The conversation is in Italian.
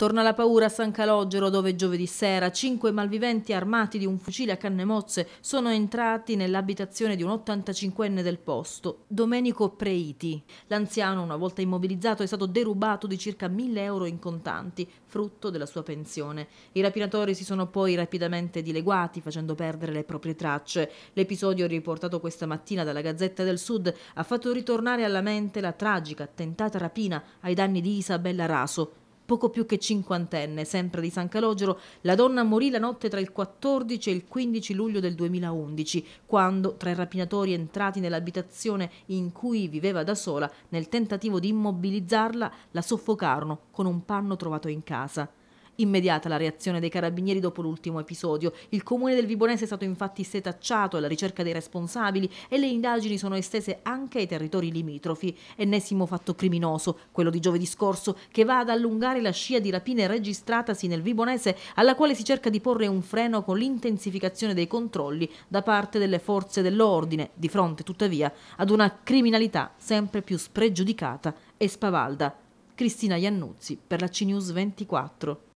Torna la paura a San Calogero dove giovedì sera cinque malviventi armati di un fucile a canne mozze sono entrati nell'abitazione di un 85enne del posto, Domenico Preiti. L'anziano, una volta immobilizzato, è stato derubato di circa 1000 euro in contanti, frutto della sua pensione. I rapinatori si sono poi rapidamente dileguati facendo perdere le proprie tracce. L'episodio riportato questa mattina dalla Gazzetta del Sud ha fatto ritornare alla mente la tragica attentata rapina ai danni di Isabella Raso, poco più che cinquantenne, sempre di San Calogero, la donna morì la notte tra il 14 e il 15 luglio del 2011, quando tre rapinatori entrati nell'abitazione in cui viveva da sola, nel tentativo di immobilizzarla, la soffocarono con un panno trovato in casa. Immediata la reazione dei carabinieri dopo l'ultimo episodio. Il comune del Vibonese è stato infatti setacciato alla ricerca dei responsabili e le indagini sono estese anche ai territori limitrofi. Ennesimo fatto criminoso, quello di giovedì scorso, che va ad allungare la scia di rapine registratasi nel Vibonese, alla quale si cerca di porre un freno con l'intensificazione dei controlli da parte delle forze dell'ordine, di fronte tuttavia ad una criminalità sempre più spregiudicata e spavalda. Cristina Iannuzzi per la CNews 24.